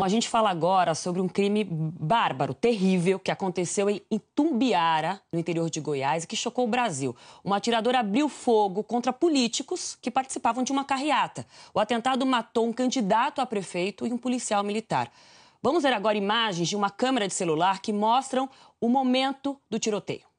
A gente fala agora sobre um crime bárbaro, terrível, que aconteceu em Itumbiara, no interior de Goiás, e que chocou o Brasil. Um atirador abriu fogo contra políticos que participavam de uma carreata. O atentado matou um candidato a prefeito e um policial militar. Vamos ver agora imagens de uma câmera de celular que mostram o momento do tiroteio.